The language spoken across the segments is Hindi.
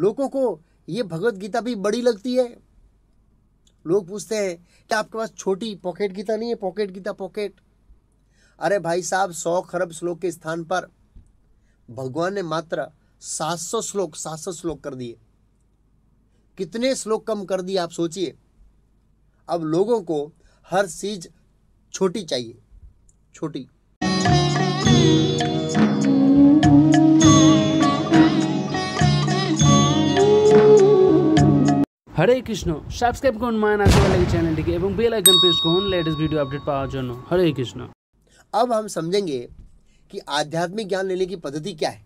लोगों को ये भगवत गीता भी बड़ी लगती है लोग पूछते हैं क्या आपके पास छोटी पॉकेट गीता नहीं है पॉकेट गीता पॉकेट अरे भाई साहब सौ खरब श्लोक के स्थान पर भगवान ने मात्र सात सौ श्लोक सात सौ श्लोक कर दिए कितने श्लोक कम कर दिए आप सोचिए अब लोगों को हर चीज छोटी चाहिए छोटी হরে কৃষ্ণ সাবস্ক্রাইব করুন মায়ানা লাগে চ্যানেলটিকে এবং বেল আইকন প্রেস করুন লেটেস্ট ভিডিও আপডেট পাওয়ার জন্য হরে কৃষ্ণ अब हम समझेंगे कि आध्यात्मिक ज्ञान लेने की पद्धति क्या है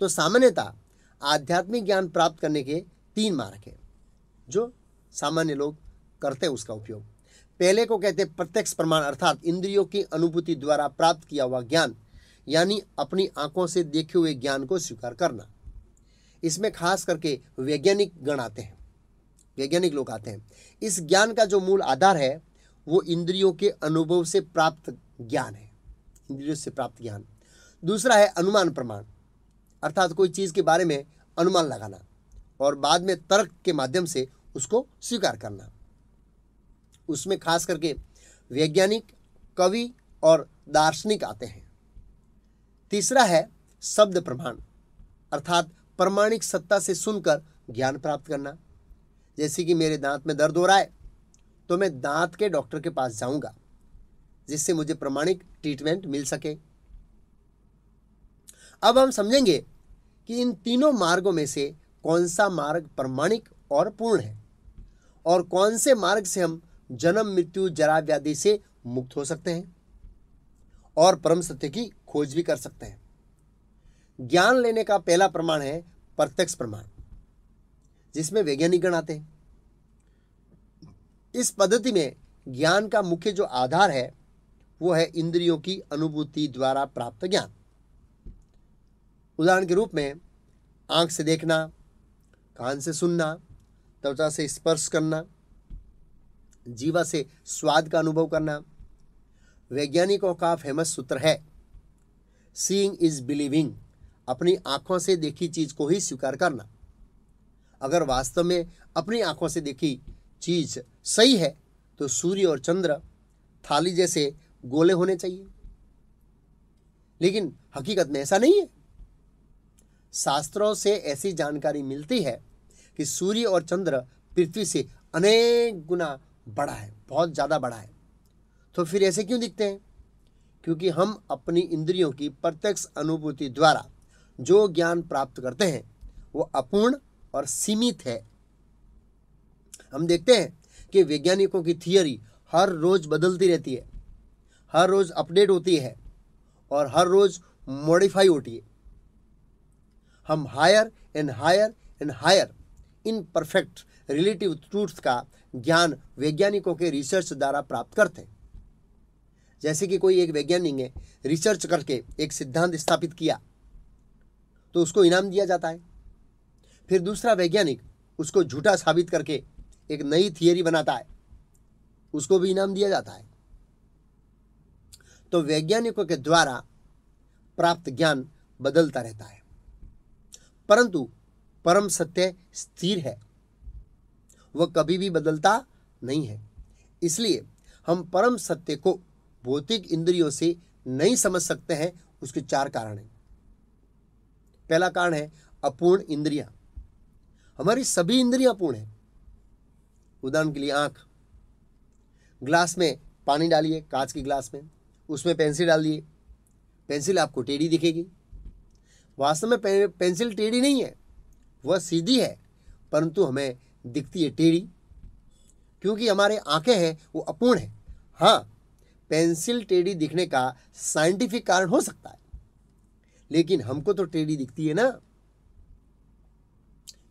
तो सामान्यता आध्यात्मिक ज्ञान प्राप्त करने के तीन मार्ग है जो सामान्य लोग करते हैं उसका उपयोग पहले को कहते हैं प्रत्यक्ष प्रमाण अर्थात इंद्रियों की अनुभूति द्वारा प्राप्त किया हुआ ज्ञान यानी अपनी आंखों से देखे हुए ज्ञान को स्वीकार करना इसमें खास करके वैज्ञानिक गण आते हैं वैज्ञानिक लोग आते हैं इस ज्ञान का जो मूल आधार है वो इंद्रियों के अनुभव से प्राप्त ज्ञान है इंद्रियों से प्राप्त ज्ञान दूसरा है अनुमान प्रमाण अर्थात कोई चीज़ के बारे में अनुमान लगाना और बाद में तर्क के माध्यम से उसको स्वीकार करना उसमें खास करके वैज्ञानिक कवि और दार्शनिक आते हैं तीसरा है शब्द प्रमाण अर्थात प्रमाणिक सत्ता से सुनकर ज्ञान प्राप्त करना जैसे कि मेरे दांत में दर्द हो रहा है तो मैं दांत के डॉक्टर के पास जाऊंगा जिससे मुझे प्रमाणिक ट्रीटमेंट मिल सके अब हम समझेंगे कि इन तीनों मार्गों में से कौन सा मार्ग प्रमाणिक और पूर्ण है और कौन से मार्ग से हम जन्म मृत्यु जरा व्याधि से मुक्त हो सकते हैं और परम सत्य की खोज भी कर सकते हैं ज्ञान लेने का पहला प्रमाण है प्रत्यक्ष प्रमाण जिसमें गण आते हैं इस पद्धति में ज्ञान का मुख्य जो आधार है वो है इंद्रियों की अनुभूति द्वारा प्राप्त ज्ञान उदाहरण के रूप में आंख से देखना कान से सुनना त्वचा से स्पर्श करना जीवा से स्वाद का अनुभव करना वैज्ञानिकों का फेमस सूत्र है सीइंग इज बिलीविंग अपनी आंखों से देखी चीज़ को ही स्वीकार करना अगर वास्तव में अपनी आंखों से देखी चीज़ सही है तो सूर्य और चंद्र थाली जैसे गोले होने चाहिए लेकिन हकीकत में ऐसा नहीं है शास्त्रों से ऐसी जानकारी मिलती है कि सूर्य और चंद्र पृथ्वी से अनेक गुना बड़ा है बहुत ज़्यादा बड़ा है तो फिर ऐसे क्यों दिखते हैं क्योंकि हम अपनी इंद्रियों की प्रत्यक्ष अनुभूति द्वारा जो ज्ञान प्राप्त करते हैं वो अपूर्ण और सीमित है हम देखते हैं कि वैज्ञानिकों की थियोरी हर रोज़ बदलती रहती है हर रोज़ अपडेट होती है और हर रोज़ मॉडिफाई होती है हम higher and higher and higher in perfect relative truth का ज्ञान वैज्ञानिकों के रिसर्च द्वारा प्राप्त करते हैं जैसे कि कोई एक वैज्ञानिक ने रिसर्च करके एक सिद्धांत स्थापित किया तो उसको इनाम दिया जाता है फिर दूसरा वैज्ञानिक उसको झूठा साबित करके एक नई थियोरी बनाता है उसको भी इनाम दिया जाता है तो वैज्ञानिकों के द्वारा प्राप्त ज्ञान बदलता रहता है परंतु परम सत्य स्थिर है वह कभी भी बदलता नहीं है इसलिए हम परम सत्य को भौतिक इंद्रियों से नहीं समझ सकते हैं उसके चार कारण हैं पहला कारण है अपूर्ण इंद्रिया हमारी सभी इंद्रियां पूर्ण है उदाहरण के लिए आँख ग्लास में पानी डालिए कांच की ग्लास में उसमें पेंसिल डाल दिए पेंसिल आपको टेढ़ी दिखेगी वास्तव में पेंसिल टेढ़ी नहीं है वह सीधी है परंतु हमें दिखती है टेढ़ी क्योंकि हमारे आंखें हैं वो अपूर्ण है हाँ पेंसिल टेढ़ी दिखने का साइंटिफिक कारण हो सकता है लेकिन हमको तो टेढ़ी दिखती है ना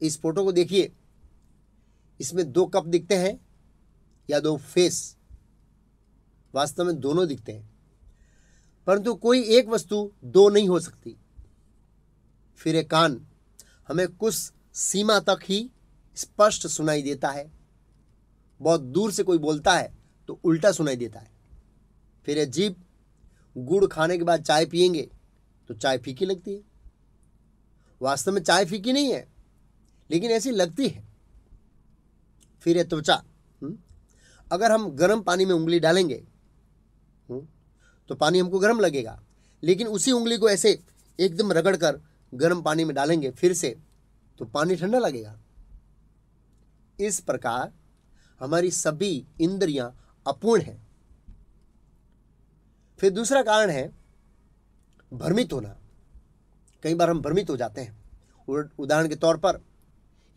इस फोटो को देखिए इसमें दो कप दिखते हैं या दो फेस वास्तव में दोनों दिखते हैं परंतु कोई एक वस्तु दो नहीं हो सकती फिर एक कान हमें कुछ सीमा तक ही स्पष्ट सुनाई देता है बहुत दूर से कोई बोलता है तो उल्टा सुनाई देता है फिर अजीब गुड़ खाने के बाद चाय पियेंगे तो चाय फीकी लगती है वास्तव में चाय फीकी नहीं है लेकिन ऐसी लगती है फिर है त्वचा हम्म? अगर हम गर्म पानी में उंगली डालेंगे हम्म, तो पानी हमको गर्म लगेगा लेकिन उसी उंगली को ऐसे एकदम रगड़कर गर्म पानी में डालेंगे फिर से तो पानी ठंडा लगेगा इस प्रकार हमारी सभी इंद्रियां अपूर्ण हैं फिर दूसरा कारण है भ्रमित होना कई बार हम भ्रमित हो जाते हैं उदाहरण के तौर पर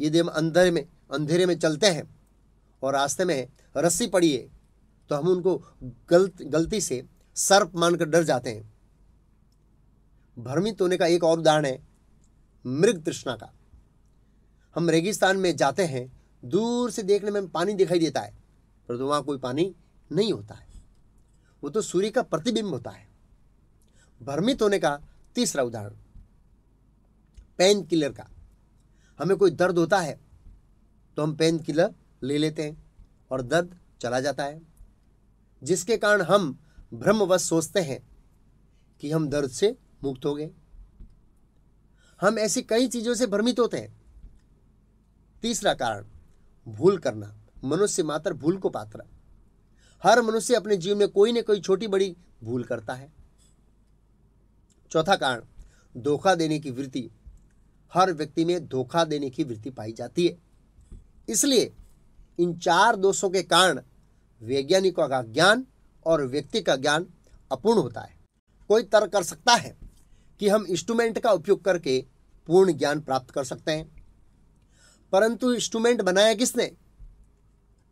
यदि हम अंधेरे में अंधेरे में चलते हैं और रास्ते में रस्सी पड़ी है तो हम उनको गलत गलती से सर्प मानकर डर जाते हैं भ्रमित होने का एक और उदाहरण है मृग तृष्णा का हम रेगिस्तान में जाते हैं दूर से देखने में पानी दिखाई देता है पर तो वहाँ कोई पानी नहीं होता है वो तो सूर्य का प्रतिबिंब होता है भ्रमित होने का तीसरा उदाहरण पेन किलर का हमें कोई दर्द होता है तो हम पेन किलर ले लेते हैं और दर्द चला जाता है जिसके कारण हम भ्रमवश सोचते हैं कि हम दर्द से मुक्त हो गए हम ऐसी कई चीज़ों से भ्रमित होते हैं तीसरा कारण भूल करना मनुष्य मात्र भूल को पात्र हर मनुष्य अपने जीवन में कोई ना कोई छोटी बड़ी भूल करता है चौथा कारण धोखा देने की वृत्ति हर व्यक्ति में धोखा देने की वृत्ति पाई जाती है इसलिए इन चार दोषों के कारण वैज्ञानिकों का ज्ञान और व्यक्ति का ज्ञान अपूर्ण होता है कोई तर्क कर सकता है कि हम इंस्ट्रूमेंट का उपयोग करके पूर्ण ज्ञान प्राप्त कर सकते हैं परंतु इंस्ट्रूमेंट बनाया किसने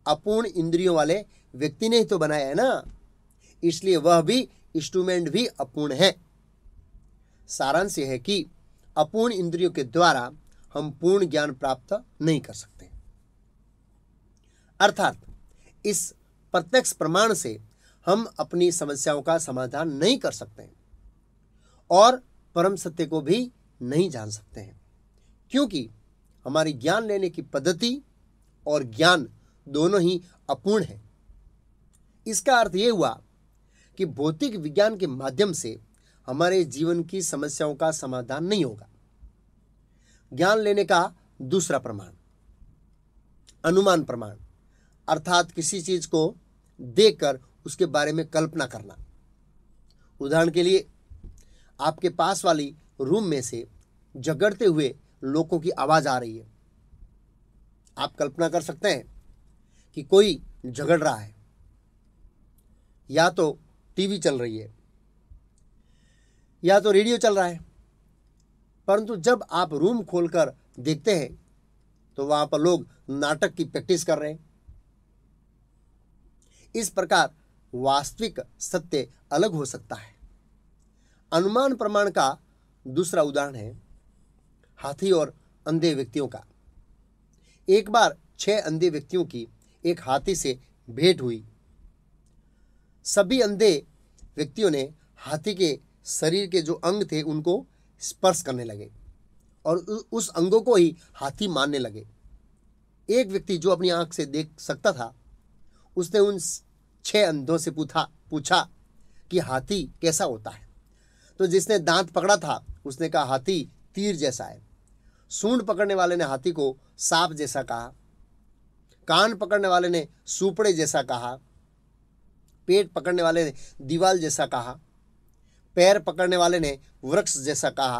अपूर्ण इंद्रियों वाले व्यक्ति ने ही तो बनाया है ना इसलिए वह भी इंस्ट्रूमेंट भी अपूर्ण है सारांश यह है कि अपूर्ण इंद्रियों के द्वारा हम पूर्ण ज्ञान प्राप्त नहीं कर सकते अर्थात इस प्रत्यक्ष प्रमाण से हम अपनी समस्याओं का समाधान नहीं कर सकते और परम सत्य को भी नहीं जान सकते हैं क्योंकि हमारी ज्ञान लेने की पद्धति और ज्ञान दोनों ही अपूर्ण है इसका अर्थ यह हुआ कि भौतिक विज्ञान के माध्यम से हमारे जीवन की समस्याओं का समाधान नहीं होगा ज्ञान लेने का दूसरा प्रमाण अनुमान प्रमाण अर्थात किसी चीज को देखकर उसके बारे में कल्पना करना उदाहरण के लिए आपके पास वाली रूम में से झगड़ते हुए लोगों की आवाज़ आ रही है आप कल्पना कर सकते हैं कि कोई झगड़ रहा है या तो टीवी चल रही है या तो रेडियो चल रहा है परंतु जब आप रूम खोलकर देखते हैं तो वहां पर लोग नाटक की प्रैक्टिस कर रहे हैं इस प्रकार वास्तविक सत्य अलग हो सकता है अनुमान प्रमाण का दूसरा उदाहरण है हाथी और अंधे व्यक्तियों का एक बार छह अंधे व्यक्तियों की एक हाथी से भेंट हुई सभी अंधे व्यक्तियों ने हाथी के शरीर के जो अंग थे उनको स्पर्श करने लगे और उस अंगों को ही हाथी मानने लगे एक व्यक्ति जो अपनी आंख से देख सकता था उसने उन छह अंधों से पूछा पूछा कि हाथी कैसा होता है तो जिसने दांत पकड़ा था उसने कहा हाथी तीर जैसा है सूंड पकड़ने वाले ने हाथी को सांप जैसा कहा कान पकड़ने वाले ने सुपड़े जैसा कहा पेट पकड़ने वाले ने दीवाल जैसा कहा पैर पकड़ने वाले ने वृक्ष जैसा कहा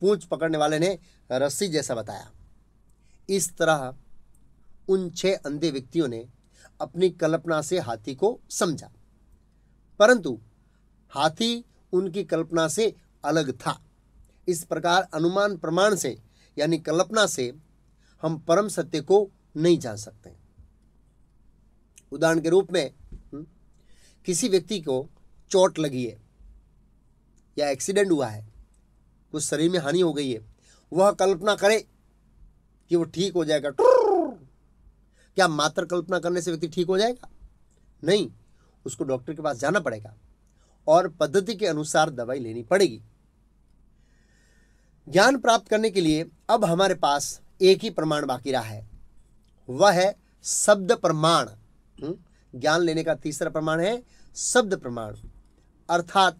पूंछ पकड़ने वाले ने रस्सी जैसा बताया इस तरह उन छह अंधे व्यक्तियों ने अपनी कल्पना से हाथी को समझा परंतु हाथी उनकी कल्पना से अलग था इस प्रकार अनुमान प्रमाण से यानी कल्पना से हम परम सत्य को नहीं जान सकते उदाहरण के रूप में हम्म, किसी व्यक्ति को चोट लगी है या एक्सीडेंट हुआ है कुछ शरीर में हानि हो गई है वह कल्पना करे कि वो ठीक हो जाएगा क्या मात्र कल्पना करने से व्यक्ति ठीक हो जाएगा नहीं उसको डॉक्टर के पास जाना पड़ेगा और पद्धति के अनुसार दवाई लेनी पड़ेगी ज्ञान प्राप्त करने के लिए अब हमारे पास एक ही प्रमाण बाकी रहा है वह है शब्द प्रमाण हम्म, ज्ञान लेने का तीसरा प्रमाण है शब्द प्रमाण अर्थात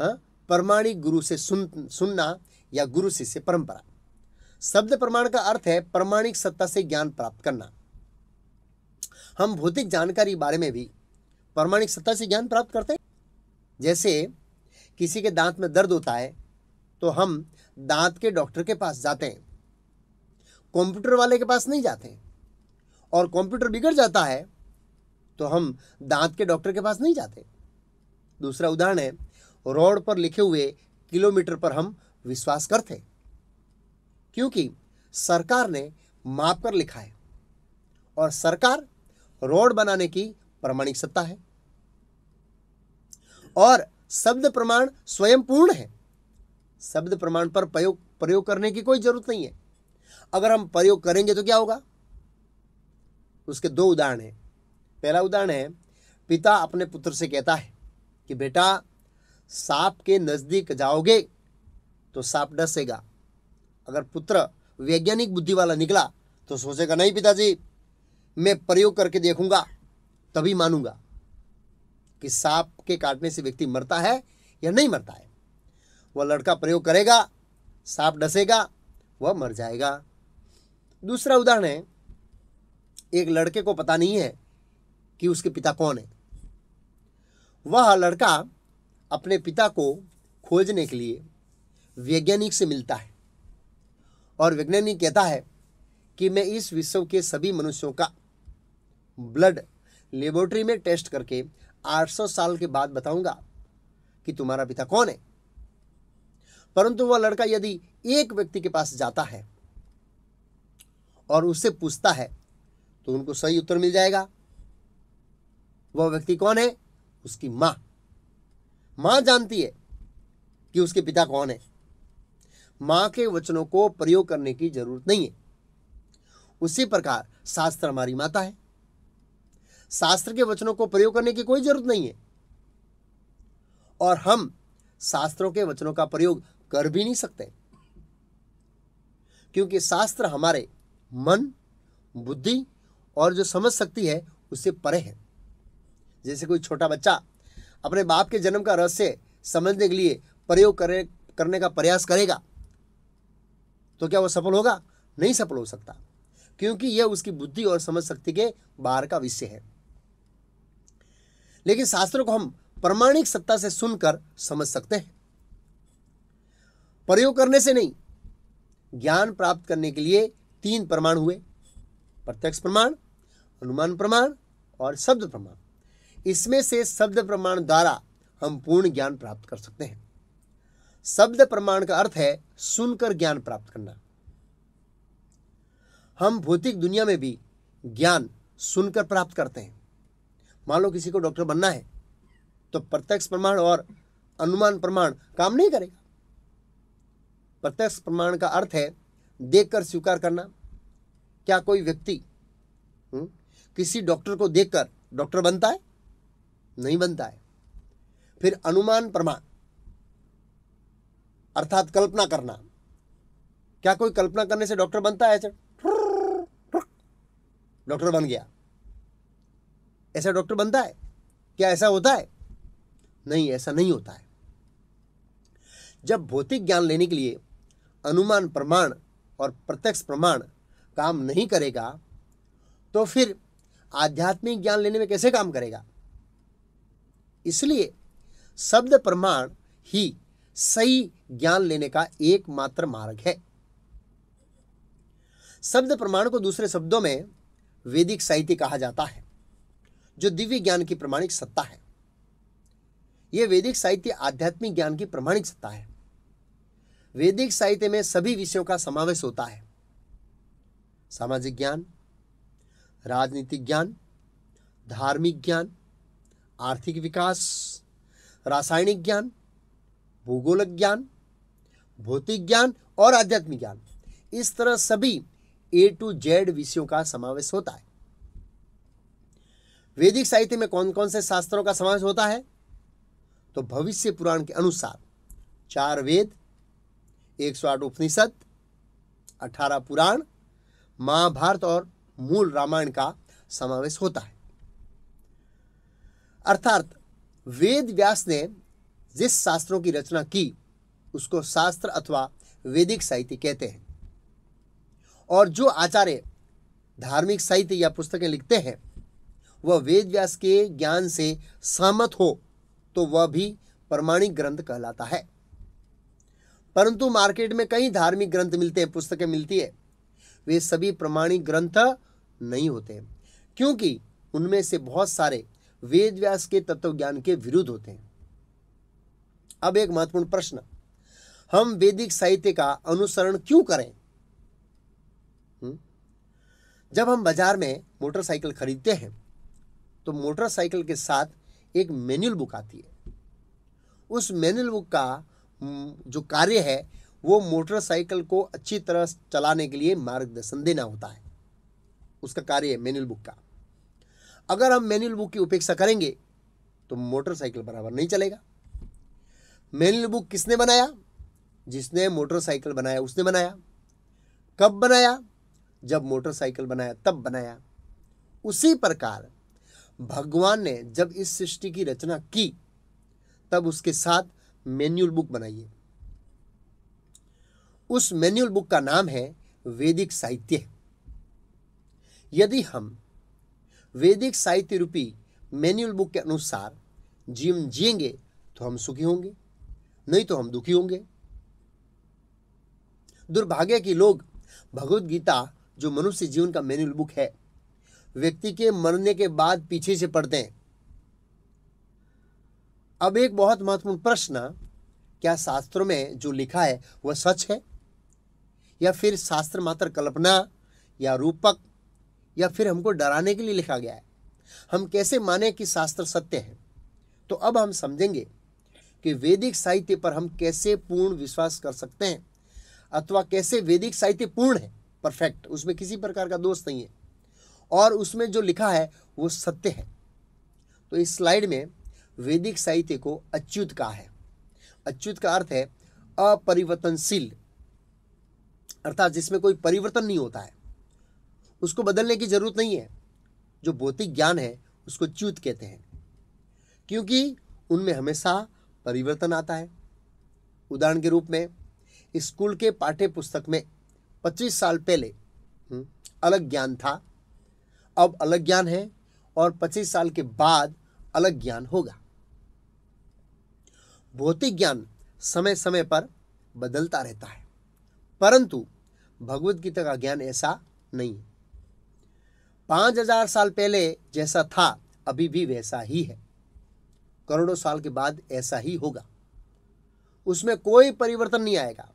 हाँ, प्रमाणिक गुरु से सुन सुनना या गुरु शिष्य परंपरा शब्द प्रमाण का अर्थ है प्रमाणिक सत्ता से ज्ञान प्राप्त करना हम भौतिक जानकारी बारे में भी प्रमाणिक सत्ता से ज्ञान प्राप्त करते हैं जैसे किसी के दांत में दर्द होता है तो हम दांत के डॉक्टर के पास जाते हैं कंप्यूटर वाले के पास नहीं जाते और कंप्यूटर बिगड़ जाता है तो हम दांत के डॉक्टर के पास नहीं जाते दूसरा उदाहरण है रोड पर लिखे हुए किलोमीटर पर हम विश्वास करते क्योंकि सरकार ने माप कर लिखा है और सरकार रोड बनाने की प्रमाणिक सत्ता है और शब्द प्रमाण स्वयं पूर्ण है शब्द प्रमाण पर प्रयोग प्रयोग करने की कोई जरूरत नहीं है अगर हम प्रयोग करेंगे तो क्या होगा उसके दो उदाहरण हैं पहला उदाहरण है पिता अपने पुत्र से कहता है कि बेटा सांप के नज़दीक जाओगे तो सांप डसेगा अगर पुत्र वैज्ञानिक बुद्धि वाला निकला तो सोचेगा नहीं पिताजी मैं प्रयोग करके देखूंगा तभी मानूंगा कि सांप के काटने से व्यक्ति मरता है या नहीं मरता है वह लड़का प्रयोग करेगा सांप डसेगा वह मर जाएगा दूसरा उदाहरण है एक लड़के को पता नहीं है कि उसके पिता कौन है वह लड़का अपने पिता को खोजने के लिए वैज्ञानिक से मिलता है और वैज्ञानिक कहता है कि मैं इस विश्व के सभी मनुष्यों का ब्लड लेबोरेटरी में टेस्ट करके 800 साल के बाद बताऊंगा कि तुम्हारा पिता कौन है परंतु वह लड़का यदि एक व्यक्ति के पास जाता है और उससे पूछता है तो उनको सही उत्तर मिल जाएगा वह व्यक्ति कौन है उसकी मां माँ जानती है कि उसके पिता कौन है माँ के वचनों को प्रयोग करने की जरूरत नहीं है उसी प्रकार शास्त्र हमारी माता है शास्त्र के वचनों को प्रयोग करने की कोई जरूरत नहीं है और हम शास्त्रों के वचनों का प्रयोग कर भी नहीं सकते क्योंकि शास्त्र हमारे मन बुद्धि और जो समझ सकती है उससे परे है जैसे कोई छोटा बच्चा अपने बाप के जन्म का रहस्य समझने के लिए प्रयोग करे करने का प्रयास करेगा तो क्या वो सफल होगा नहीं सफल हो सकता क्योंकि यह उसकी बुद्धि और समझ शक्ति के बाहर का विषय है लेकिन शास्त्रों को हम प्रमाणिक सत्ता से सुनकर समझ सकते हैं प्रयोग करने से नहीं ज्ञान प्राप्त करने के लिए तीन प्रमाण हुए प्रत्यक्ष प्रमाण अनुमान प्रमाण और शब्द प्रमाण इसमें से शब्द प्रमाण द्वारा हम पूर्ण ज्ञान प्राप्त कर सकते हैं शब्द प्रमाण का अर्थ है सुनकर ज्ञान प्राप्त करना हम भौतिक दुनिया में भी ज्ञान सुनकर प्राप्त करते हैं मान लो किसी को डॉक्टर बनना है तो प्रत्यक्ष प्रमाण और अनुमान प्रमाण काम नहीं करेगा प्रत्यक्ष प्रमाण का अर्थ है देखकर स्वीकार करना क्या कोई व्यक्ति हम्म, किसी डॉक्टर को देखकर डॉक्टर बनता है नहीं बनता है फिर अनुमान प्रमाण अर्थात कल्पना करना क्या कोई कल्पना करने से डॉक्टर बनता है डॉक्टर बन गया ऐसा डॉक्टर बनता है क्या ऐसा होता है नहीं ऐसा नहीं होता है जब भौतिक ज्ञान लेने के लिए अनुमान प्रमाण और प्रत्यक्ष प्रमाण काम नहीं करेगा तो फिर आध्यात्मिक ज्ञान लेने में कैसे काम करेगा इसलिए शब्द प्रमाण ही सही ज्ञान लेने का एकमात्र मार्ग है शब्द प्रमाण को दूसरे शब्दों में वैदिक साहित्य कहा जाता है जो दिव्य ज्ञान की प्रमाणिक सत्ता है यह वैदिक साहित्य आध्यात्मिक ज्ञान की प्रमाणिक सत्ता है वैदिक साहित्य में सभी विषयों का समावेश होता है सामाजिक ज्ञान राजनीतिक ज्ञान धार्मिक ज्ञान आर्थिक विकास रासायनिक ज्ञान भूगोलिक ज्ञान भौतिक ज्ञान और आध्यात्मिक ज्ञान इस तरह सभी ए टू जेड विषयों का समावेश होता है वैदिक साहित्य में कौन कौन से शास्त्रों का समावेश होता है तो भविष्य पुराण के अनुसार चार वेद एक सौ आठ उपनिषद अठारह पुराण महाभारत और मूल रामायण का समावेश होता है अर्थात वेद व्यास ने जिस शास्त्रों की रचना की उसको शास्त्र अथवा वैदिक साहित्य कहते हैं और जो आचार्य धार्मिक साहित्य या पुस्तकें लिखते हैं वह वेद व्यास के ज्ञान से सहमत हो तो वह भी प्रमाणिक ग्रंथ कहलाता है परंतु मार्केट में कई धार्मिक ग्रंथ मिलते हैं पुस्तकें मिलती है वे सभी प्रमाणिक ग्रंथ नहीं होते क्योंकि उनमें से बहुत सारे वेद व्यास के तत्व ज्ञान के विरुद्ध होते हैं अब एक महत्वपूर्ण प्रश्न हम वेदिक साहित्य का अनुसरण क्यों करें जब हम बाजार में मोटरसाइकिल खरीदते हैं तो मोटरसाइकिल के साथ एक मैनुअल बुक आती है उस मैनुअल बुक का जो कार्य है वो मोटरसाइकिल को अच्छी तरह चलाने के लिए मार्गदर्शन देना होता है उसका कार्य है मैनुअल बुक का अगर हम मैनुअल बुक की उपेक्षा करेंगे तो मोटरसाइकिल बराबर नहीं चलेगा मैनुअल बुक किसने बनाया जिसने मोटरसाइकिल बनाया उसने बनाया कब बनाया जब मोटरसाइकिल बनाया तब बनाया उसी प्रकार भगवान ने जब इस सृष्टि की रचना की तब उसके साथ मैनुअल बुक बनाइए उस मैनुअल बुक का नाम है वैदिक साहित्य यदि हम वैदिक साहित्य रूपी मैन्युअल बुक के अनुसार जीवन जिएंगे तो हम सुखी होंगे नहीं तो हम दुखी होंगे दुर्भाग्य की लोग भगवत गीता जो मनुष्य जीवन का मैनुअल बुक है व्यक्ति के मरने के बाद पीछे से पढ़ते हैं अब एक बहुत महत्वपूर्ण प्रश्न क्या शास्त्रों में जो लिखा है वह सच है या फिर शास्त्र मात्र कल्पना या रूपक या फिर हमको डराने के लिए लिखा गया है हम कैसे माने कि शास्त्र सत्य है तो अब हम समझेंगे कि वैदिक साहित्य पर हम कैसे पूर्ण विश्वास कर सकते हैं अथवा कैसे वैदिक साहित्य पूर्ण है परफेक्ट उसमें किसी प्रकार का दोष नहीं है और उसमें जो लिखा है वो सत्य है तो इस स्लाइड में वैदिक साहित्य को अच्युत कहा है अच्युत का अर्थ है अपरिवर्तनशील अर्थात जिसमें कोई परिवर्तन नहीं होता है उसको बदलने की ज़रूरत नहीं है जो भौतिक ज्ञान है उसको च्यूत कहते हैं क्योंकि उनमें हमेशा परिवर्तन आता है उदाहरण के रूप में स्कूल के पाठ्य पुस्तक में पच्चीस साल पहले हम्म, अलग ज्ञान था अब अलग ज्ञान है और पच्चीस साल के बाद अलग ज्ञान होगा भौतिक ज्ञान समय समय पर बदलता रहता है परंतु भगवत गीता का ज्ञान ऐसा नहीं है पाँच हजार साल पहले जैसा था अभी भी वैसा ही है करोड़ों साल के बाद ऐसा ही होगा उसमें कोई परिवर्तन नहीं आएगा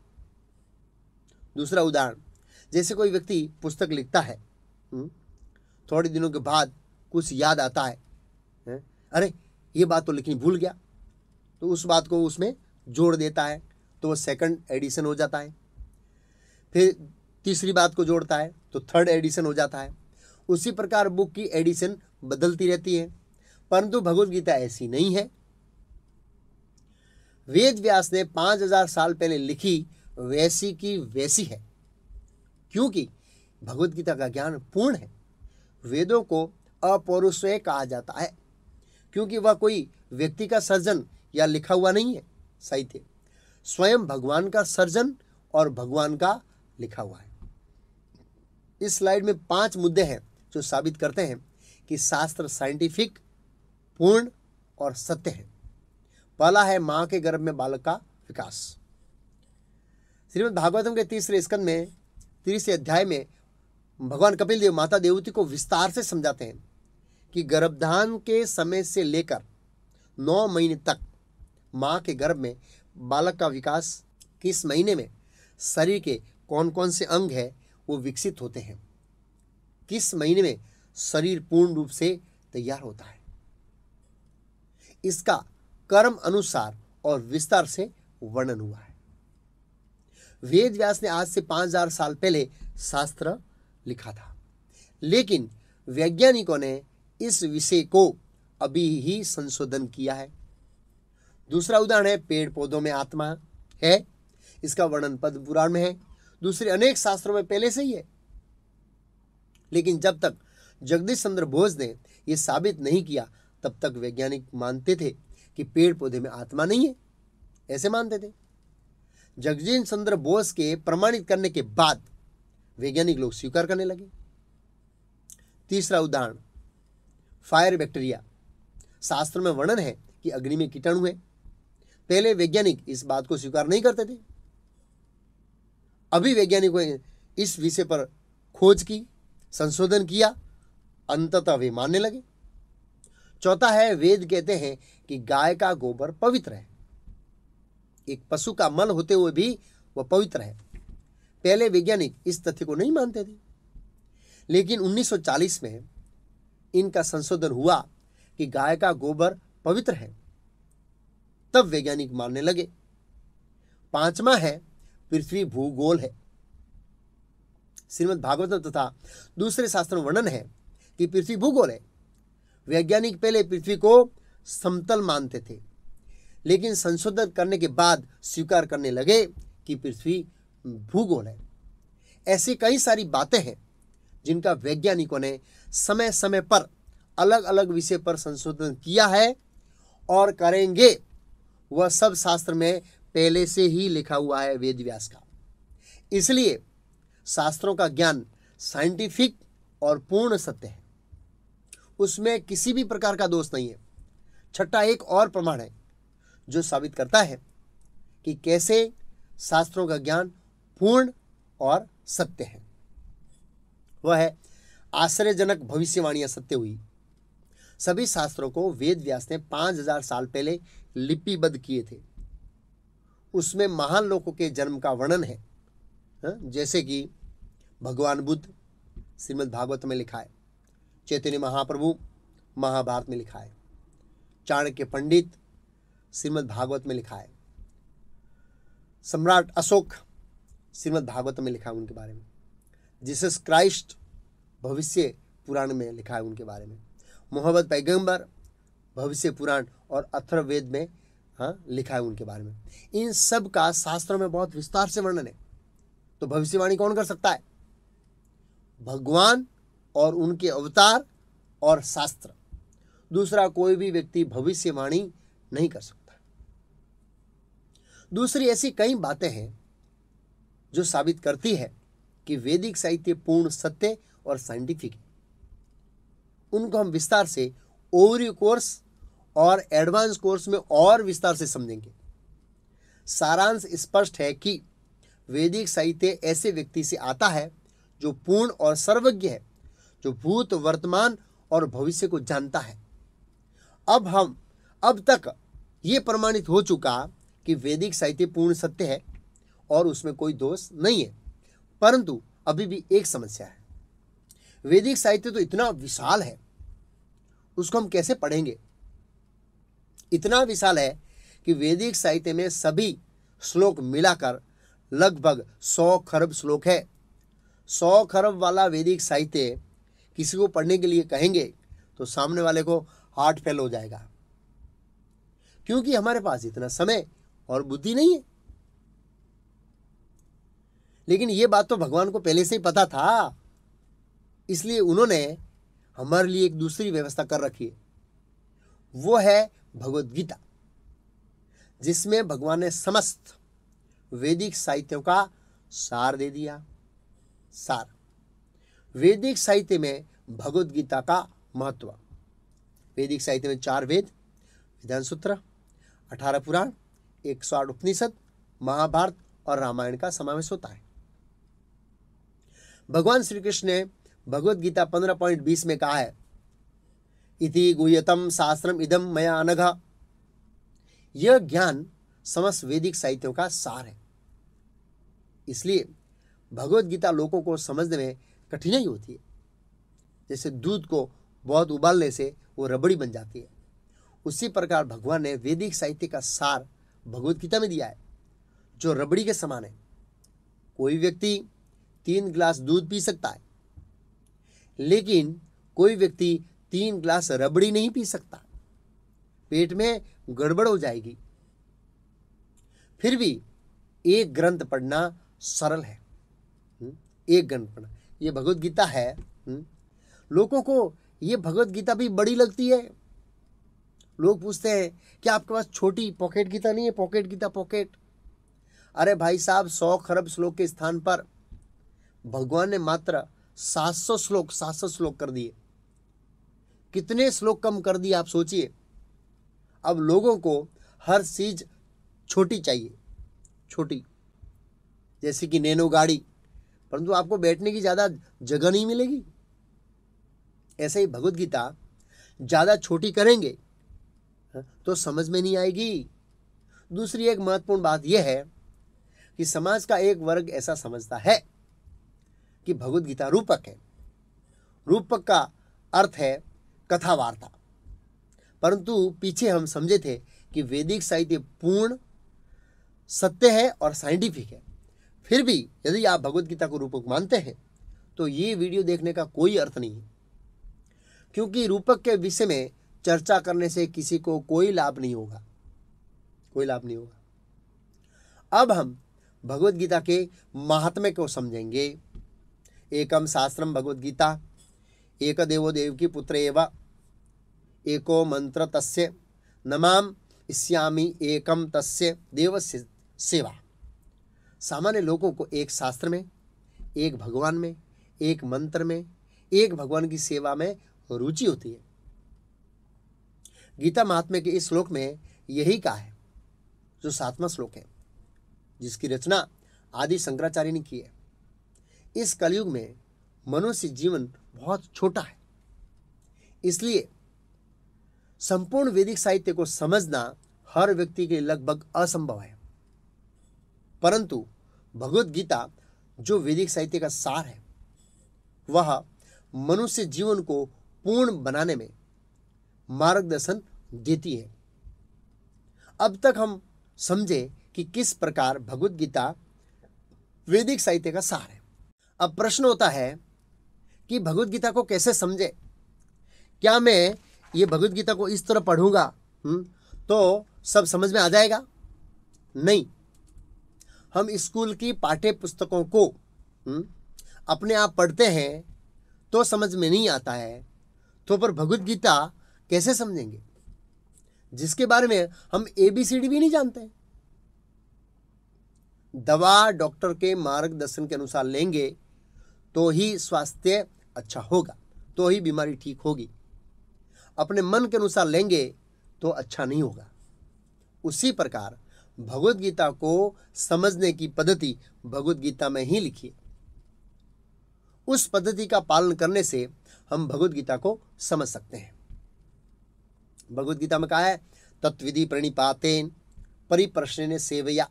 दूसरा उदाहरण जैसे कोई व्यक्ति पुस्तक लिखता है हम्म, थोड़े दिनों के बाद कुछ याद आता है, है? अरे ये बात तो लिखनी भूल गया तो उस बात को उसमें जोड़ देता है तो वो सेकंड एडिशन हो जाता है फिर तीसरी बात को जोड़ता है तो थर्ड एडिशन हो जाता है उसी प्रकार बुक की एडिशन बदलती रहती है परंतु भगवत गीता ऐसी नहीं है वेद व्यास ने 5000 साल पहले लिखी वैसी की वैसी है क्योंकि भगवत गीता का ज्ञान पूर्ण है वेदों को अपौरुषेय कहा जाता है क्योंकि वह कोई व्यक्ति का सर्जन या लिखा हुआ नहीं है साहित्य स्वयं भगवान का सर्जन और भगवान का लिखा हुआ है इस स्लाइड में पांच मुद्दे हैं जो साबित करते हैं कि शास्त्र साइंटिफिक पूर्ण और सत्य है पहला है माँ के गर्भ में बालक का विकास श्रीमद भागवतम के तीसरे स्कंद में तीसरे अध्याय में भगवान कपिल देव माता देवती को विस्तार से समझाते हैं कि गर्भधान के समय से लेकर नौ महीने तक माँ के गर्भ में बालक का विकास किस महीने में शरीर के कौन कौन से अंग है वो विकसित होते हैं किस महीने में शरीर पूर्ण रूप से तैयार होता है इसका कर्म अनुसार और विस्तार से वर्णन हुआ है वेद व्यास ने आज से 5000 साल पहले शास्त्र लिखा था लेकिन वैज्ञानिकों ने इस विषय को अभी ही संशोधन किया है दूसरा उदाहरण है पेड़ पौधों में आत्मा है इसका वर्णन पद्म पुराण में है दूसरे अनेक शास्त्रों में पहले से ही है लेकिन जब तक जगदीश चंद्र बोस ने यह साबित नहीं किया तब तक वैज्ञानिक मानते थे कि पेड़ पौधे में आत्मा नहीं है ऐसे मानते थे जगदीश चंद्र बोस के प्रमाणित करने के बाद वैज्ञानिक लोग स्वीकार करने लगे तीसरा उदाहरण फायर बैक्टीरिया शास्त्र में वर्णन है कि अग्नि में कीटाणु है पहले वैज्ञानिक इस बात को स्वीकार नहीं करते थे अभी वैज्ञानिकों ने इस विषय पर खोज की संशोधन किया अंततः वे मानने लगे चौथा है वेद कहते हैं कि गाय का गोबर पवित्र है एक पशु का मल होते हुए भी वह पवित्र है पहले वैज्ञानिक इस तथ्य को नहीं मानते थे लेकिन 1940 में इनका संशोधन हुआ कि गाय का गोबर पवित्र है तब वैज्ञानिक मानने लगे पांचवा है पृथ्वी भूगोल है श्रीमद् भागवतम तथा दूसरे शास्त्र में वर्णन है कि पृथ्वी भूगोल है वैज्ञानिक पहले पृथ्वी को समतल मानते थे लेकिन संशोधन करने के बाद स्वीकार करने लगे कि पृथ्वी भूगोल है ऐसी कई सारी बातें हैं जिनका वैज्ञानिकों ने समय समय पर अलग अलग विषय पर संशोधन किया है और करेंगे वह सब शास्त्र में पहले से ही लिखा हुआ है वेद व्यास का इसलिए शास्त्रों का ज्ञान साइंटिफिक और पूर्ण सत्य है उसमें किसी भी प्रकार का दोष नहीं है छठा एक और प्रमाण है जो साबित करता है कि कैसे शास्त्रों का ज्ञान पूर्ण और सत्य है वह है आश्चर्यजनक भविष्यवाणियां सत्य हुई सभी शास्त्रों को वेद व्यास ने पांच हजार साल पहले लिपिबद्ध किए थे उसमें महान लोगों के जन्म का वर्णन है हाँ, जैसे कि भगवान बुद्ध श्रीमद् भागवत में लिखा है चैतन्य महाप्रभु महाभारत में लिखा है चाणक्य पंडित श्रीमद् भागवत में लिखा है सम्राट अशोक श्रीमद् भागवत में लिखा है उनके बारे में जीसस क्राइस्ट भविष्य पुराण में लिखा है उनके बारे में मोहम्मद पैगंबर भविष्य पुराण और अथर्ववेद में हाँ लिखा है उनके बारे में इन सब का शास्त्रों में बहुत विस्तार से वर्णन है तो भविष्यवाणी कौन कर सकता है भगवान और उनके अवतार और शास्त्र दूसरा कोई भी व्यक्ति भविष्यवाणी नहीं कर सकता दूसरी ऐसी कई बातें हैं जो साबित करती है कि वैदिक साहित्य पूर्ण सत्य और साइंटिफिक है उनको हम विस्तार से ओवरी कोर्स और एडवांस कोर्स में और विस्तार से समझेंगे सारांश स्पष्ट है कि वैदिक साहित्य ऐसे व्यक्ति से आता है जो पूर्ण और सर्वज्ञ है जो भूत वर्तमान और भविष्य को जानता है अब हम अब तक ये प्रमाणित हो चुका कि वैदिक साहित्य पूर्ण सत्य है और उसमें कोई दोष नहीं है परंतु अभी भी एक समस्या है वैदिक साहित्य तो इतना विशाल है उसको हम कैसे पढ़ेंगे इतना विशाल है कि वैदिक साहित्य में सभी श्लोक मिलाकर लगभग सौ खरब श्लोक है सौ खरब वाला वैदिक साहित्य किसी को पढ़ने के लिए कहेंगे तो सामने वाले को हार्ट फेल हो जाएगा क्योंकि हमारे पास इतना समय और बुद्धि नहीं है लेकिन ये बात तो भगवान को पहले से ही पता था इसलिए उन्होंने हमारे लिए एक दूसरी व्यवस्था कर रखी है वो है भगवत गीता जिसमें भगवान ने समस्त वैदिक साहित्यों का सार दे दिया सार वैदिक साहित्य में भगवत गीता का महत्व वैदिक साहित्य में चार वेद विधान सूत्र अठारह पुराण एक सौ आठ उपनिषद महाभारत और रामायण का समावेश होता है भगवान श्री कृष्ण ने भगवत गीता पंद्रह पॉइंट बीस में कहा है इति गुह्यतम शास्त्रम इदम मया अनघ यह ज्ञान समस्त वैदिक साहित्यों का सार है इसलिए भगवत गीता लोगों को समझने में कठिनाई होती है जैसे दूध को बहुत उबालने से वो रबड़ी बन जाती है उसी प्रकार भगवान ने वैदिक साहित्य का सार भगवत गीता में दिया है जो रबड़ी के समान है कोई व्यक्ति तीन ग्लास दूध पी सकता है लेकिन कोई व्यक्ति तीन ग्लास रबड़ी नहीं पी सकता पेट में गड़बड़ हो जाएगी फिर भी एक ग्रंथ पढ़ना सरल है एक गण प्रणा ये भगवत गीता है लोगों को ये भगवत गीता भी बड़ी लगती है लोग पूछते हैं कि आपके पास छोटी पॉकेट गीता नहीं है पॉकेट गीता पॉकेट अरे भाई साहब सौ खरब श्लोक के स्थान पर भगवान ने मात्र सात सौ श्लोक सात सौ श्लोक कर दिए कितने श्लोक कम कर दिए आप सोचिए अब लोगों को हर चीज छोटी चाहिए छोटी जैसे कि नैनो गाड़ी परंतु आपको बैठने की ज़्यादा जगह नहीं मिलेगी ऐसे ही भगवत गीता ज़्यादा छोटी करेंगे हाँ, तो समझ में नहीं आएगी दूसरी एक महत्वपूर्ण बात यह है कि समाज का एक वर्ग ऐसा समझता है कि भगवत गीता रूपक है रूपक का अर्थ है कथा वार्ता परंतु पीछे हम समझे थे कि वैदिक साहित्य पूर्ण सत्य है और साइंटिफिक है फिर भी यदि आप भगवत गीता को रूपक मानते हैं तो ये वीडियो देखने का कोई अर्थ नहीं है क्योंकि रूपक के विषय में चर्चा करने से किसी को कोई लाभ नहीं होगा कोई लाभ नहीं होगा अब हम भगवत गीता के महात्म्य को समझेंगे एकम शास्त्रम भगवत गीता एक देवो देव की पुत्र एवा एको मंत्र तस्य नमाम इस्यामी एकम तस्य देव सेवा सामान्य लोगों को एक शास्त्र में एक भगवान में एक मंत्र में एक भगवान की सेवा में रुचि होती है गीता महात्मा के इस श्लोक में यही कहा है जो सातवां श्लोक है जिसकी रचना आदि शंकराचार्य ने की है इस कलयुग में मनुष्य जीवन बहुत छोटा है इसलिए संपूर्ण वैदिक साहित्य को समझना हर व्यक्ति के लगभग असंभव है परंतु भगवत गीता जो वैदिक साहित्य का सार है वह मनुष्य जीवन को पूर्ण बनाने में मार्गदर्शन देती है अब तक हम समझे कि किस प्रकार भगवत गीता वैदिक साहित्य का सार है अब प्रश्न होता है कि भगवत गीता को कैसे समझे क्या मैं ये भगवत गीता को इस तरह पढ़ूंगा हम्म, तो सब समझ में आ जाएगा नहीं हम स्कूल की पाठ्य पुस्तकों को हम्म, अपने आप पढ़ते हैं तो समझ में नहीं आता है तो पर भगवत गीता कैसे समझेंगे जिसके बारे में हम ए बी सी डी भी नहीं जानते दवा डॉक्टर के मार्गदर्शन के अनुसार लेंगे तो ही स्वास्थ्य अच्छा होगा तो ही बीमारी ठीक होगी अपने मन के अनुसार लेंगे तो अच्छा नहीं होगा उसी प्रकार भगवत गीता को समझने की पद्धति भगवत गीता में ही लिखी उस पद्धति का पालन करने से हम भगवत गीता को समझ सकते हैं भगवत गीता में कहा है तत्विधि प्रणिपातेन परिप्रश्न ने सेवया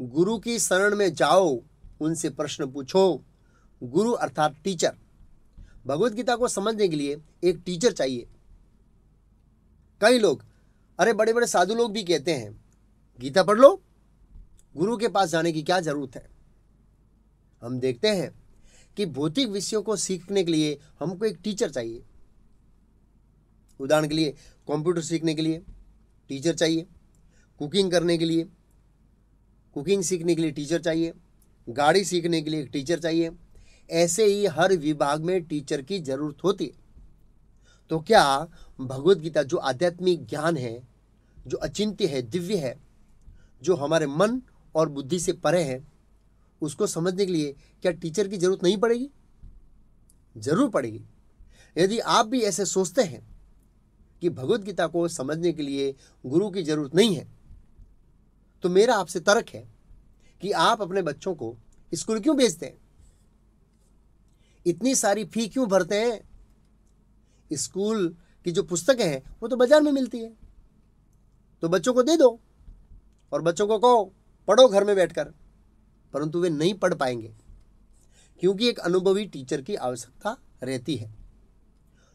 गुरु की शरण में जाओ उनसे प्रश्न पूछो गुरु अर्थात टीचर भगवत गीता को समझने के लिए एक टीचर चाहिए कई लोग अरे बड़े बड़े साधु लोग भी कहते हैं गीता पढ़ लो गुरु के पास जाने की क्या ज़रूरत है हम देखते हैं कि भौतिक विषयों को सीखने के लिए हमको एक टीचर चाहिए उदाहरण के लिए कंप्यूटर सीखने के लिए टीचर चाहिए कुकिंग करने के लिए कुकिंग सीखने के लिए टीचर चाहिए गाड़ी सीखने के लिए एक टीचर चाहिए ऐसे ही हर विभाग में टीचर की ज़रूरत होती है तो क्या भगवदगीता गीता जो आध्यात्मिक ज्ञान है जो अचिंत्य है दिव्य है जो हमारे मन और बुद्धि से परे हैं उसको समझने के लिए क्या टीचर की ज़रूरत नहीं पड़ेगी ज़रूर पड़ेगी यदि आप भी ऐसे सोचते हैं कि भगवत गीता को समझने के लिए गुरु की ज़रूरत नहीं है तो मेरा आपसे तर्क है कि आप अपने बच्चों को स्कूल क्यों भेजते हैं इतनी सारी फी क्यों भरते हैं स्कूल की जो पुस्तकें हैं वो तो बाज़ार में मिलती है तो बच्चों को दे दो और बच्चों को कहो पढ़ो घर में बैठकर परंतु वे नहीं पढ़ पाएंगे क्योंकि एक अनुभवी टीचर की आवश्यकता रहती है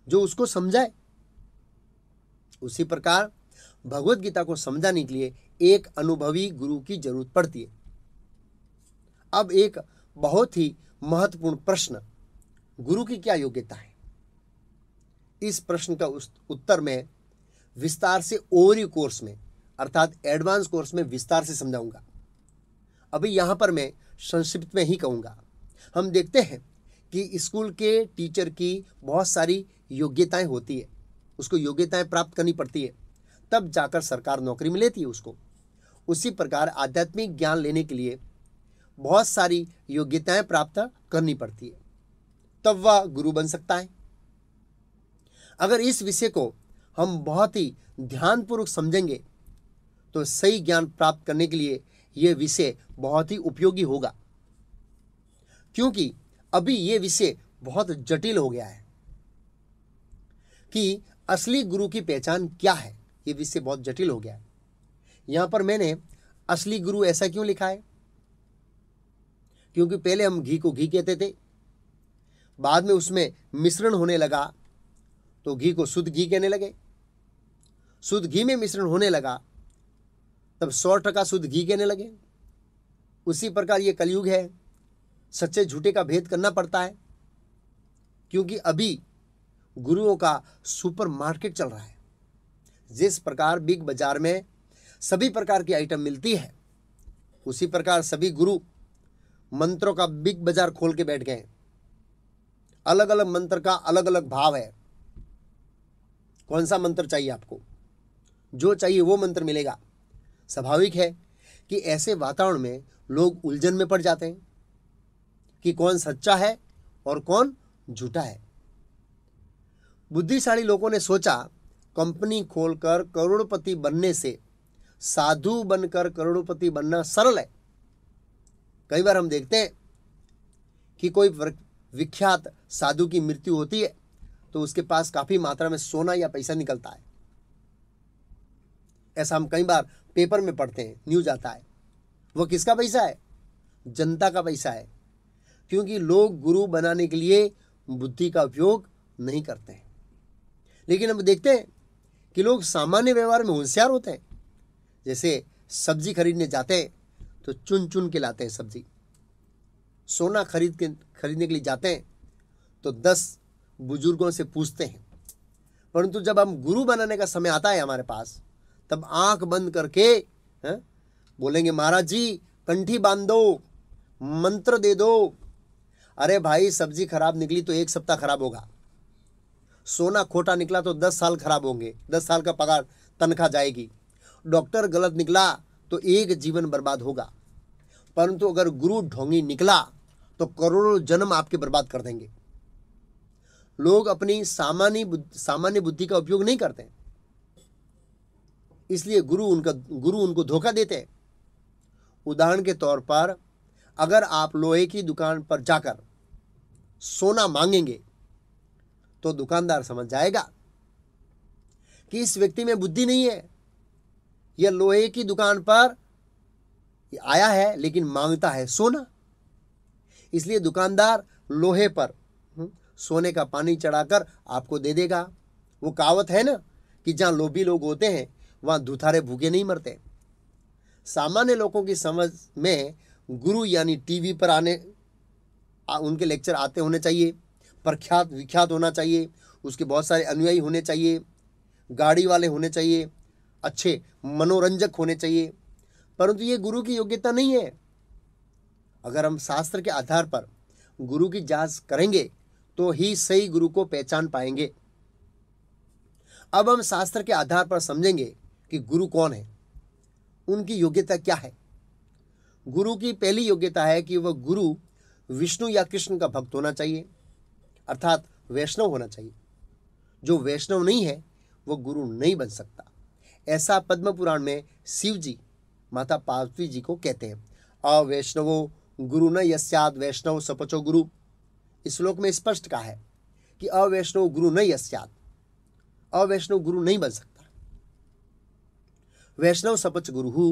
जो उसको समझाए उसी प्रकार भगवत गीता को समझाने के लिए एक अनुभवी गुरु की जरूरत पड़ती है अब एक बहुत ही महत्वपूर्ण प्रश्न गुरु की क्या योग्यता है इस प्रश्न का उत्तर में विस्तार से ओवरी कोर्स में अर्थात एडवांस कोर्स में विस्तार से समझाऊंगा अभी यहाँ पर मैं संक्षिप्त में ही कहूँगा हम देखते हैं कि स्कूल के टीचर की बहुत सारी योग्यताएं होती है उसको योग्यताएं प्राप्त करनी पड़ती है तब जाकर सरकार नौकरी में लेती है उसको उसी प्रकार आध्यात्मिक ज्ञान लेने के लिए बहुत सारी योग्यताएं प्राप्त करनी पड़ती है तब वह गुरु बन सकता है अगर इस विषय को हम बहुत ही ध्यानपूर्वक समझेंगे तो सही ज्ञान प्राप्त करने के लिए यह विषय बहुत ही उपयोगी होगा क्योंकि अभी यह विषय बहुत जटिल हो गया है कि असली गुरु की पहचान क्या है यह विषय बहुत जटिल हो गया है यहां पर मैंने असली गुरु ऐसा क्यों लिखा है क्योंकि पहले हम घी को घी कहते थे बाद में उसमें मिश्रण होने लगा तो घी को शुद्ध घी कहने लगे शुद्ध घी में मिश्रण होने लगा तब सौ टका शुद्ध घी कहने लगे उसी प्रकार ये कलयुग है सच्चे झूठे का भेद करना पड़ता है क्योंकि अभी गुरुओं का सुपर मार्केट चल रहा है जिस प्रकार बिग बाजार में सभी प्रकार की आइटम मिलती है उसी प्रकार सभी गुरु मंत्रों का बिग बाजार खोल के बैठ गए अलग अलग मंत्र का अलग अलग भाव है कौन सा मंत्र चाहिए आपको जो चाहिए वो मंत्र मिलेगा स्वाभाविक है कि ऐसे वातावरण में लोग उलझन में पड़ जाते हैं कि कौन सच्चा है और कौन झूठा है बुद्धिशाली लोगों ने सोचा कंपनी खोलकर करोड़पति बनने से साधु बनकर करोड़पति बनना सरल है कई बार हम देखते हैं कि कोई विख्यात साधु की मृत्यु होती है तो उसके पास काफ़ी मात्रा में सोना या पैसा निकलता है ऐसा हम कई बार पेपर में पढ़ते हैं न्यूज आता है वो किसका पैसा है जनता का पैसा है क्योंकि लोग गुरु बनाने के लिए बुद्धि का उपयोग नहीं करते हैं लेकिन हम देखते हैं कि लोग सामान्य व्यवहार में होशियार होते हैं जैसे सब्जी खरीदने जाते हैं तो चुन चुन के लाते हैं सब्जी सोना खरीद के खरीदने के लिए जाते हैं तो दस बुजुर्गों से पूछते हैं परंतु जब हम गुरु बनाने का समय आता है हमारे पास तब आंख बंद करके है? बोलेंगे महाराज जी कंठी बांध दो मंत्र दे दो अरे भाई सब्जी खराब निकली तो एक सप्ताह खराब होगा सोना खोटा निकला तो दस साल खराब होंगे दस साल का पगार तनख्वाह जाएगी डॉक्टर गलत निकला तो एक जीवन बर्बाद होगा परंतु अगर गुरु ढोंगी निकला तो करोड़ों जन्म आपके बर्बाद कर देंगे लोग अपनी सामान्य सामान्य बुद्धि का उपयोग नहीं करते हैं इसलिए गुरु उनका गुरु उनको धोखा देते हैं उदाहरण के तौर पर अगर आप लोहे की दुकान पर जाकर सोना मांगेंगे तो दुकानदार समझ जाएगा कि इस व्यक्ति में बुद्धि नहीं है यह लोहे की दुकान पर आया है लेकिन मांगता है सोना इसलिए दुकानदार लोहे पर हम्म, सोने का पानी चढ़ाकर आपको दे देगा वो कहावत है ना कि जहाँ लोभी लोग होते हैं वहाँ दुथारे भूखे नहीं मरते सामान्य लोगों की समझ में गुरु यानी टीवी पर आने आ, उनके लेक्चर आते होने चाहिए प्रख्यात विख्यात होना चाहिए उसके बहुत सारे अनुयायी होने चाहिए गाड़ी वाले होने चाहिए अच्छे मनोरंजक होने चाहिए परंतु ये गुरु की योग्यता नहीं है अगर हम शास्त्र के आधार पर गुरु की जांच करेंगे तो ही सही गुरु को पहचान पाएंगे अब हम शास्त्र के आधार पर समझेंगे कि गुरु कौन है उनकी योग्यता क्या है गुरु की पहली योग्यता है कि वह गुरु विष्णु या कृष्ण का भक्त होना चाहिए अर्थात वैष्णव होना चाहिए जो वैष्णव नहीं है वह गुरु नहीं बन सकता ऐसा पद्म पुराण में शिव जी माता पार्वती जी को कहते हैं अवैष्णवो गुरु न यस्याद वैष्णव सपचो गुरु इस श्लोक में स्पष्ट कहा है कि अवैष्णव गुरु न यस्याद अवैष्णव गुरु नहीं बन सकता वैष्णव सपच गुरु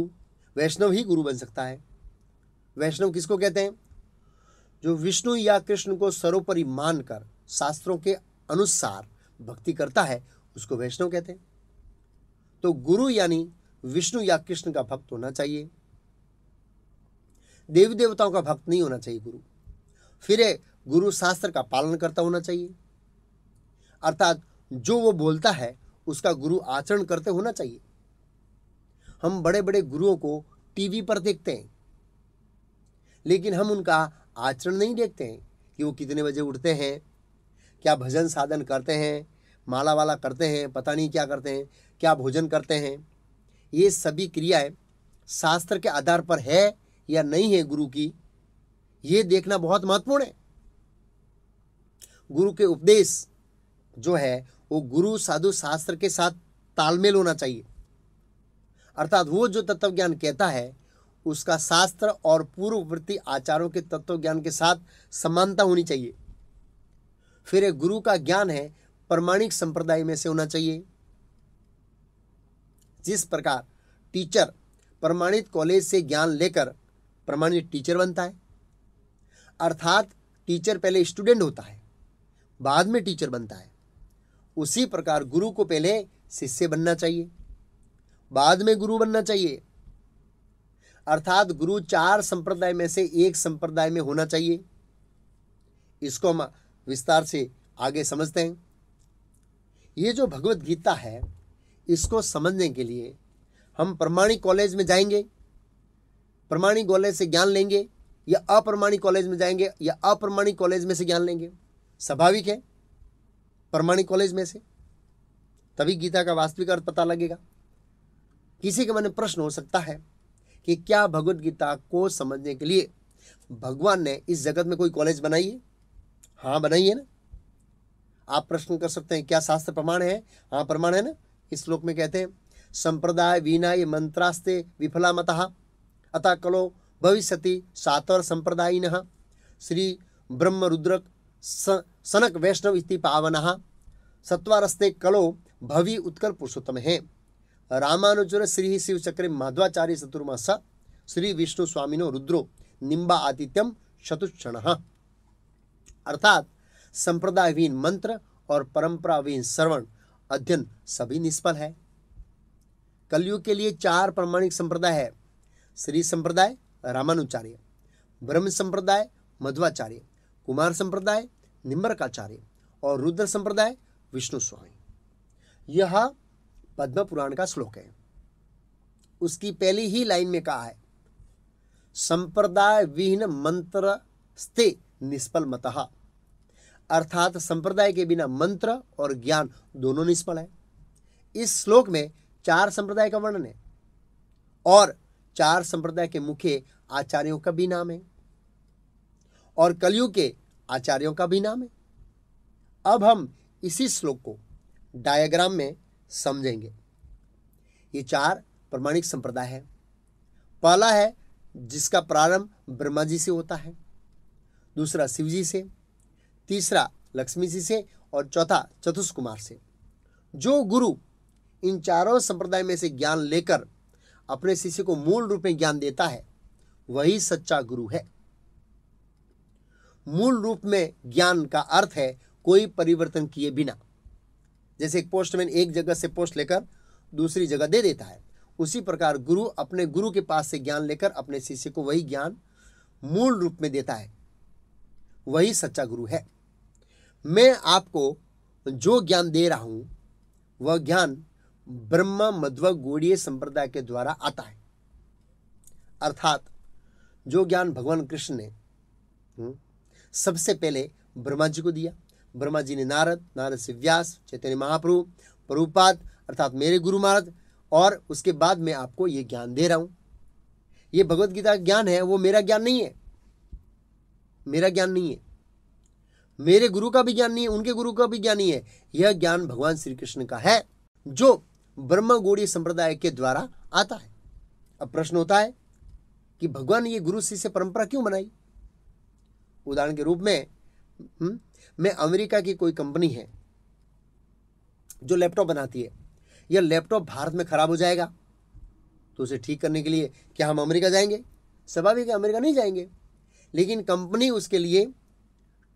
वैष्णव ही गुरु बन सकता है वैष्णव किसको कहते हैं जो विष्णु या कृष्ण को सर्वोपरि मानकर शास्त्रों के अनुसार भक्ति करता है उसको वैष्णव कहते हैं तो गुरु यानी विष्णु या कृष्ण का भक्त होना चाहिए देवी देवताओं का भक्त नहीं होना चाहिए गुरु फिर गुरु शास्त्र का पालन करता होना चाहिए अर्थात जो वो बोलता है उसका गुरु आचरण करते होना चाहिए हम बड़े बड़े गुरुओं को टीवी पर देखते हैं लेकिन हम उनका आचरण नहीं देखते हैं कि वो कितने बजे उठते हैं क्या भजन साधन करते हैं माला वाला करते हैं पता नहीं क्या करते हैं क्या भोजन करते हैं ये सभी क्रियाएं शास्त्र के आधार पर है या नहीं है गुरु की ये देखना बहुत महत्वपूर्ण है गुरु के उपदेश जो है वो गुरु साधु शास्त्र के साथ तालमेल होना चाहिए अर्थात वो जो तत्व ज्ञान कहता है उसका शास्त्र और पूर्ववर्ती आचारों के तत्व ज्ञान के साथ समानता होनी चाहिए फिर एक गुरु का ज्ञान है प्रमाणिक संप्रदाय में से होना चाहिए जिस प्रकार टीचर प्रमाणित कॉलेज से ज्ञान लेकर प्रमाणित टीचर बनता है अर्थात टीचर पहले स्टूडेंट होता है बाद में टीचर बनता है उसी प्रकार गुरु को पहले शिष्य बनना चाहिए बाद में गुरु बनना चाहिए अर्थात गुरु चार संप्रदाय में से एक संप्रदाय में होना चाहिए इसको हम विस्तार से आगे समझते हैं ये जो भगवत गीता है इसको समझने के लिए हम प्रमाणिक कॉलेज में जाएंगे प्रमाणिक कॉलेज से ज्ञान लेंगे या अप्रमाणिक कॉलेज में जाएंगे या अप्रमाणिक कॉलेज में से ज्ञान लेंगे स्वाभाविक है प्रमाणिक कॉलेज में से तभी गीता का वास्तविक अर्थ पता लगेगा किसी के मन में प्रश्न हो सकता है कि क्या भगवत गीता को समझने के लिए भगवान ने इस जगत में कोई कॉलेज बनाई है हाँ बनाई है ना आप प्रश्न कर सकते हैं क्या शास्त्र प्रमाण है हाँ प्रमाण है ना इस श्लोक में कहते हैं संप्रदाय वीना ये मंत्रास्ते विफला मत अतः कलो भविष्य सातवर संप्रदाय श्री ब्रह्म रुद्रक सनक वैष्णव इति पावन सत्वारस्ते कलो भवि उत्कर पुरुषोत्तम है ರಾಮಾನುಜರ श्री ಶಿವ मध्वाचार्य चतुर्मास श्री विष्णु ವಿಷ್ಣು रुद्रो ರುದ್ರೋ निम्बा आदित्यम शतुक्षण अर्थात संप्रदायहीन मंत्र और परंपरावीन श्रवण अध्ययन सभी निष्फल है कलयुग के लिए चार प्रमाणिक संप्रदाय है श्री संप्रदाय रामानुचार्य ब्रह्म संप्रदाय मध्वाचार्य कुमार संप्रदाय निम्बरकाचार्य और रुद्र संप्रदाय विष्णु स्वामी यह पद्म पुराण का श्लोक है उसकी पहली ही लाइन में कहा है संप्रदाय विहीन मंत्र स्ते निष्फल मतः अर्थात संप्रदाय के बिना मंत्र और ज्ञान दोनों निष्फल है इस श्लोक में चार संप्रदाय का वर्णन है और चार संप्रदाय के मुख्य आचार्यों का भी नाम है और कलयुग के आचार्यों का भी नाम है अब हम इसी श्लोक को डायग्राम में समझेंगे ये चार प्रमाणिक संप्रदाय है पहला है जिसका प्रारंभ ब्रह्मा जी से होता है दूसरा शिव जी से तीसरा लक्ष्मी जी से और चौथा चतुष कुमार से जो गुरु इन चारों संप्रदाय में से ज्ञान लेकर अपने शिष्य को मूल रूप में ज्ञान देता है वही सच्चा गुरु है मूल रूप में ज्ञान का अर्थ है कोई परिवर्तन किए बिना जैसे एक पोस्टमैन एक जगह से पोस्ट लेकर दूसरी जगह दे देता है उसी प्रकार गुरु अपने गुरु के पास से ज्ञान लेकर अपने शिष्य को वही ज्ञान मूल रूप में देता है वही सच्चा गुरु है मैं आपको जो ज्ञान दे रहा हूं वह ज्ञान ब्रह्मा मध्व गोड़ीय संप्रदाय के द्वारा आता है अर्थात जो ज्ञान भगवान कृष्ण ने हम्म, सबसे पहले ब्रह्मा जी को दिया ब्रह्मा जी ने नारद नारद से व्यास चैतन्य महाप्रभु प्रभुपाद अर्थात मेरे गुरु महाराज और उसके बाद मैं आपको ये ज्ञान दे रहा हूँ ये भगवत गीता का ज्ञान है वो मेरा ज्ञान नहीं है मेरा ज्ञान नहीं है मेरे गुरु का भी ज्ञान नहीं है उनके गुरु का भी ज्ञान नहीं है यह ज्ञान भगवान श्री कृष्ण का है जो ब्रह्म गोड़ी संप्रदाय के द्वारा आता है अब प्रश्न होता है कि भगवान ने ये गुरु शिष्य परंपरा क्यों बनाई उदाहरण के रूप में हुँ? हम्म, में अमेरिका की कोई कंपनी है जो लैपटॉप बनाती है या लैपटॉप भारत में ख़राब हो जाएगा तो उसे ठीक करने के लिए क्या हम अमेरिका जाएंगे स्वाभाविक अमेरिका नहीं जाएंगे लेकिन कंपनी उसके लिए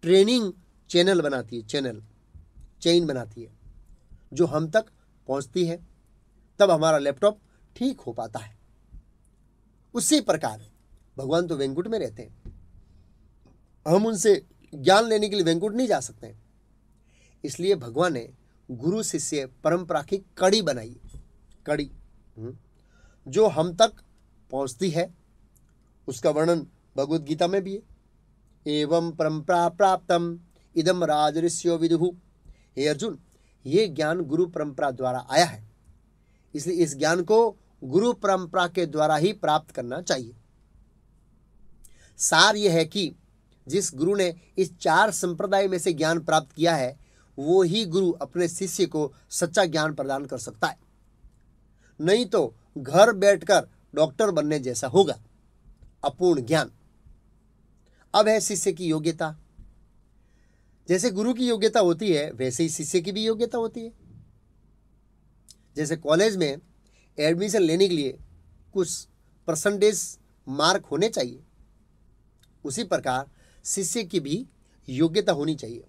ट्रेनिंग चैनल बनाती है चैनल चेन बनाती है जो हम तक पहुंचती है तब हमारा लैपटॉप ठीक हो पाता है उसी प्रकार भगवान तो वेंकुट में रहते हैं हम उनसे ज्ञान लेने के लिए वेंकुट नहीं जा सकते इसलिए भगवान ने गुरु शिष्य परंपरा की कड़ी बनाई कड़ी हम्म, जो हम तक पहुंचती है उसका वर्णन भगवद गीता में भी है एवं परंपरा प्राप्तम इदम राज विदु हे अर्जुन ये ज्ञान गुरु परंपरा द्वारा आया है इसलिए इस ज्ञान को गुरु परंपरा के द्वारा ही प्राप्त करना चाहिए सार यह है कि जिस गुरु ने इस चार संप्रदाय में से ज्ञान प्राप्त किया है वो ही गुरु अपने शिष्य को सच्चा ज्ञान प्रदान कर सकता है नहीं तो घर बैठकर डॉक्टर बनने जैसा होगा अपूर्ण ज्ञान अब है शिष्य की योग्यता जैसे गुरु की योग्यता होती है वैसे ही शिष्य की भी योग्यता होती है जैसे कॉलेज में एडमिशन लेने के लिए कुछ परसेंटेज मार्क होने चाहिए उसी प्रकार शिष्य की भी योग्यता होनी चाहिए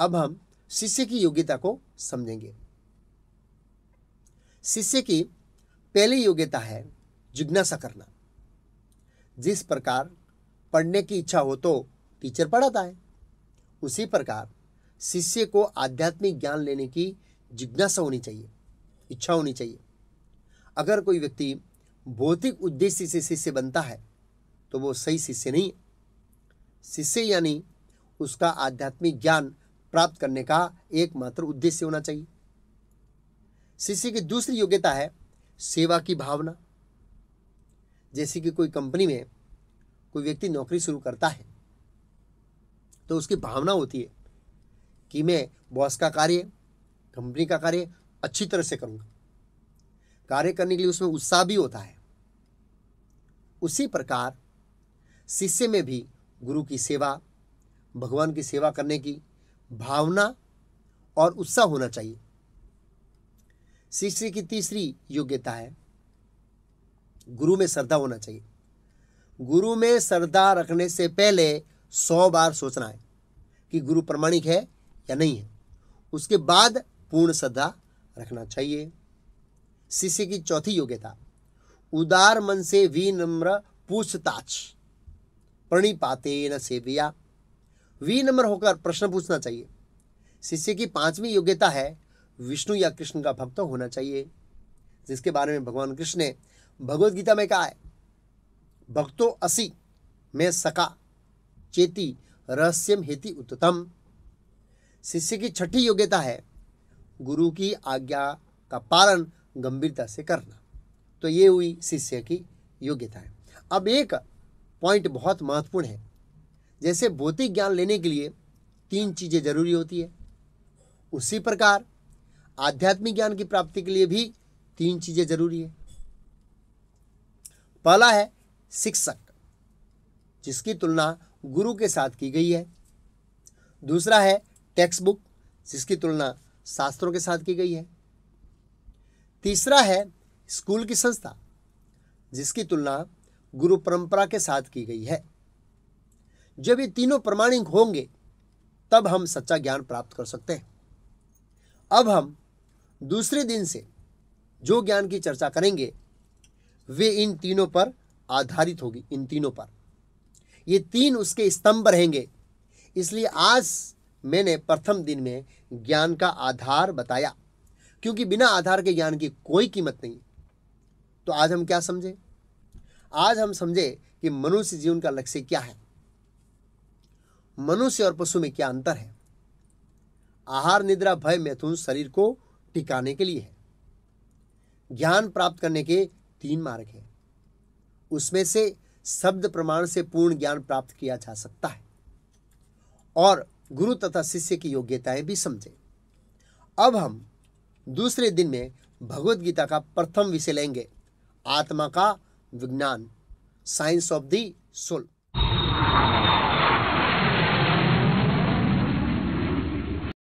अब हम शिष्य की योग्यता को समझेंगे शिष्य की पहली योग्यता है जिज्ञासा करना जिस प्रकार पढ़ने की इच्छा हो तो टीचर पढ़ाता है उसी प्रकार शिष्य को आध्यात्मिक ज्ञान लेने की जिज्ञासा होनी चाहिए इच्छा होनी चाहिए अगर कोई व्यक्ति भौतिक उद्देश्य से शिष्य बनता है तो वो सही शिष्य नहीं है शिष्य यानी उसका आध्यात्मिक ज्ञान प्राप्त करने का एकमात्र उद्देश्य होना चाहिए शिष्य की दूसरी योग्यता है सेवा की भावना जैसे कि कोई कंपनी में कोई व्यक्ति नौकरी शुरू करता है तो उसकी भावना होती है कि मैं बॉस का कार्य कंपनी का कार्य अच्छी तरह से करूंगा कार्य करने के लिए उसमें उत्साह भी होता है उसी प्रकार शिष्य में भी गुरु की सेवा भगवान की सेवा करने की भावना और उत्साह होना चाहिए शिष्य की तीसरी योग्यता है गुरु में श्रद्धा होना चाहिए गुरु में श्रद्धा रखने से पहले सौ बार सोचना है कि गुरु प्रमाणिक है या नहीं है उसके बाद पूर्ण श्रद्धा रखना चाहिए शिष्य की चौथी योग्यता उदार मन से विनम्र पूछताछ प्रणिपाते न सेविया वी नंबर होकर प्रश्न पूछना चाहिए शिष्य की पांचवी योग्यता है विष्णु या कृष्ण का भक्त होना चाहिए जिसके बारे में भगवान कृष्ण ने भगवदगीता गीता में कहा है भक्तो असी में सका चेती रहस्यम हेति उत्तम शिष्य की छठी योग्यता है गुरु की आज्ञा का पालन गंभीरता से करना तो ये हुई शिष्य की योग्यता है अब एक पॉइंट बहुत महत्वपूर्ण है जैसे भौतिक ज्ञान लेने के लिए तीन चीज़ें जरूरी होती है उसी प्रकार आध्यात्मिक ज्ञान की प्राप्ति के लिए भी तीन चीज़ें जरूरी है पहला है शिक्षक जिसकी तुलना गुरु के साथ की गई है दूसरा है टेक्स्ट बुक जिसकी तुलना शास्त्रों के साथ की गई है तीसरा है स्कूल की संस्था जिसकी तुलना गुरु परंपरा के साथ की गई है जब ये तीनों प्रमाणिक होंगे तब हम सच्चा ज्ञान प्राप्त कर सकते हैं अब हम दूसरे दिन से जो ज्ञान की चर्चा करेंगे वे इन तीनों पर आधारित होगी इन तीनों पर ये तीन उसके स्तंभ रहेंगे इसलिए आज मैंने प्रथम दिन में ज्ञान का आधार बताया क्योंकि बिना आधार के ज्ञान की कोई कीमत नहीं तो आज हम क्या समझें आज हम समझे कि मनुष्य जीवन का लक्ष्य क्या है मनुष्य और पशु में क्या अंतर है आहार निद्रा भय मैथुन शरीर को टिकाने के लिए है ज्ञान प्राप्त करने के तीन मार्ग हैं उसमें से शब्द प्रमाण से पूर्ण ज्ञान प्राप्त किया जा सकता है और गुरु तथा शिष्य की योग्यताएं भी समझें अब हम दूसरे दिन में भगवत गीता का प्रथम विषय लेंगे आत्मा का Vignan, Science of the Soul.